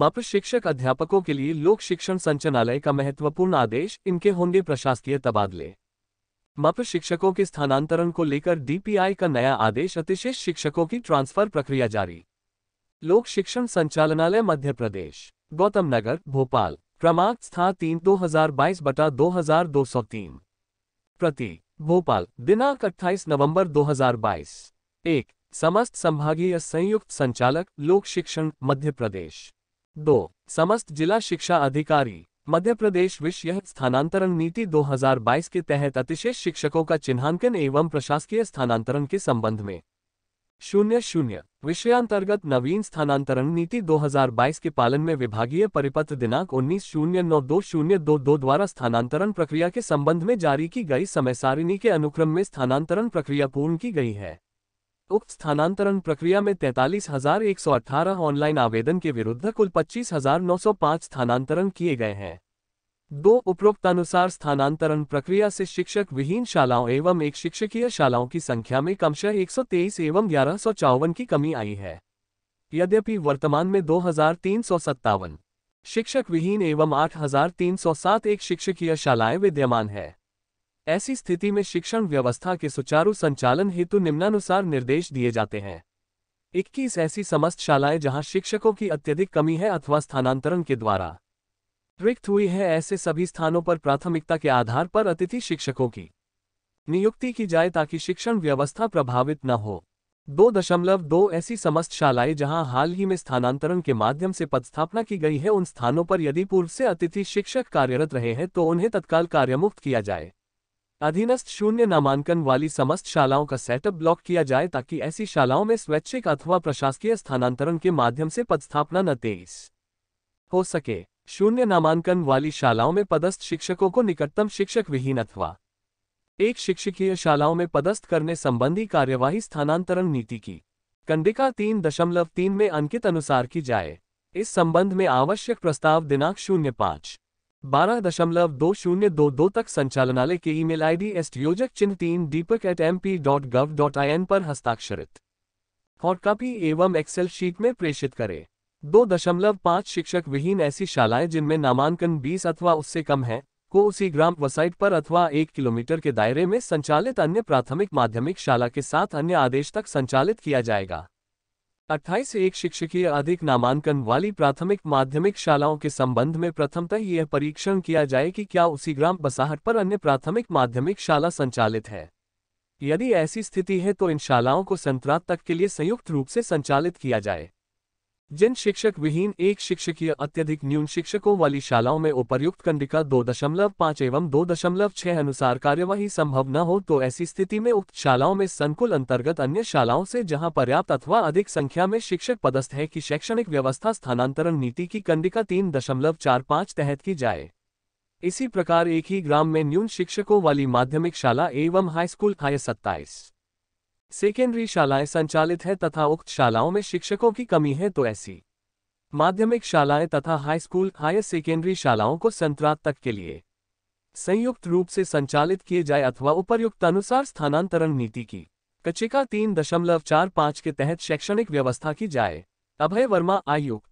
माप शिक्षक अध्यापकों के लिए लोक शिक्षण संचालय का महत्वपूर्ण आदेश इनके होंगे प्रशासकीय तबादले माप शिक्षकों के स्थानांतरण को लेकर डीपीआई का नया आदेश अतिशेष शिक्षकों की ट्रांसफर प्रक्रिया जारी लोक शिक्षण संचालनालय मध्य प्रदेश गौतम नगर भोपाल क्रमांक स्था तीन दो हजार बाईस बटा दो हजार दो सौ तीन प्रति भोपाल दिनांक अट्ठाईस नवंबर बाईस एक समस्त संभागीय संयुक्त संचालक लोक शिक्षण मध्य प्रदेश दो समस्त जिला शिक्षा अधिकारी मध्य प्रदेश विश्व स्थानांतरण नीति 2022 के तहत अतिशेष शिक्षकों का चिन्हांकन एवं प्रशासकीय स्थानांतरण के संबंध में शून्य शून्य विषयांतर्गत नवीन स्थानांतरण नीति 2022 के पालन में विभागीय परिपत्र दिनांक उन्नीस शून्य नौ दो शून्य दो दो द्वारा स्थानांतरण प्रक्रिया के संबंध में जारी की गई समय सारिणी के अनुक्रम में स्थानांतरण प्रक्रिया पूर्ण की गई है उक्त स्थानांतरण प्रक्रिया में तैंतालीस ऑनलाइन आवेदन के विरुद्ध कुल 25,905 स्थानांतरण किए गए हैं दो उपरोक्तानुसार स्थानांतरण प्रक्रिया से शिक्षक विहीन शालाओं एवं एक शिक्षकीय शालाओं की संख्या में क्रमशः 123 एवं ग्यारह की कमी आई है यद्यपि वर्तमान में दो शिक्षक विहीन एवं आठ एक शिक्षकीय शालाएं विद्यमान है ऐसी स्थिति में शिक्षण व्यवस्था के सुचारू संचालन हेतु निम्नानुसार निर्देश दिए जाते हैं इक्कीस ऐसी समस्त शालाएं जहां शिक्षकों की अत्यधिक कमी है अथवा स्थानांतरण के द्वारा रिक्त हुई है ऐसे सभी स्थानों पर प्राथमिकता के आधार पर अतिथि शिक्षकों की नियुक्ति की जाए ताकि शिक्षण व्यवस्था प्रभावित न हो दो दशमलव दो ऐसी समस्त शालाएं जहां हाल ही में स्थानांतरण के माध्यम से पदस्थापना की गई है उन स्थानों पर यदि पूर्व से अतिथि शिक्षक कार्यरत रहे हैं तो उन्हें तत्काल कार्यमुक्त किया जाए अधीनस्थ शून्य नामांकन वाली समस्त शालाओं का सेटअप ब्लॉक किया जाए ताकि ऐसी शालाओं में स्वैच्छिक अथवा प्रशासकीय स्थानांतरण के माध्यम से पदस्थापना न तेज हो सके शून्य नामांकन वाली शालाओं में पदस्थ शिक्षकों को निकटतम शिक्षक विहीन अथवा एक शिक्षकीय शालाओं में पदस्थ करने संबंधी कार्यवाही स्थानांतरण नीति की कंडिका तीन दशमलव तीन में अंकित अनुसार की जाए इस संबंध में आवश्यक प्रस्ताव दिनांक शून्य पाँच बारह दशमलव दो शून्य दो दो तक संचालनालय के ईमेल आईडी एस्ट योजक चिन्ह तीन Deepak at M P dot gov dot I N पर हस्ताक्षरित हॉट कॉपी एवं एक्सेल शीट में प्रेषित करें दो दशमलव पाँच शिक्षक विहीन ऐसी शालाएं जिनमें नामांकन बीस अथवा उससे कम है को उसी ग्राम वसाइट पर अथवा एक किलोमीटर के दायरे में संचालित अन्य प्राथमिक माध्यमिक शाला के साथ अन्य आदेश तक संचालित किया जाएगा अट्ठाईस एक शिक्षकीय अधिक नामांकन वाली प्राथमिक माध्यमिक शालाओं के संबंध में प्रथमतः यह परीक्षण किया जाए कि क्या उसी ग्राम बसाहट पर अन्य प्राथमिक माध्यमिक शाला संचालित है यदि ऐसी स्थिति है तो इन शालाओं को संतरात तक के लिए संयुक्त रूप से संचालित किया जाए जिन शिक्षक विहीन एक शिक्षकीय अत्यधिक न्यून शिक्षकों वाली शालाओं में उपर्युक्त कंडिका दो दशमलव पाँच एवं दो दशमलव छह अनुसार कार्यवाही संभव न हो तो ऐसी स्थिति में उक्त शालाओं में संकुल अंतर्गत अन्य शालाओं से जहां पर्याप्त अथवा अधिक संख्या में शिक्षक पदस्थ है की शैक्षणिक व्यवस्था स्थानांतरण नीति की कंडिका तीन दशमलव चार पाँच तहत की जाए इसी प्रकार एक ही ग्राम में न्यून शिक्षकों वाली माध्यमिक शाला एवं हाईस्कूल हाई सत्ताईस सेकेंडरी शालाएं संचालित हैं तथा उक्त शालाओं में शिक्षकों की कमी है तो ऐसी माध्यमिक शालाएं तथा हाई स्कूल हायर सेकेंडरी शालाओं को संतरात तक के लिए संयुक्त रूप से संचालित किए जाए अथवा उपर्युक्त अनुसार स्थानांतरण नीति की कचिका तीन दशमलव चार पाँच के तहत शैक्षणिक व्यवस्था की जाए अभय वर्मा आयुक्त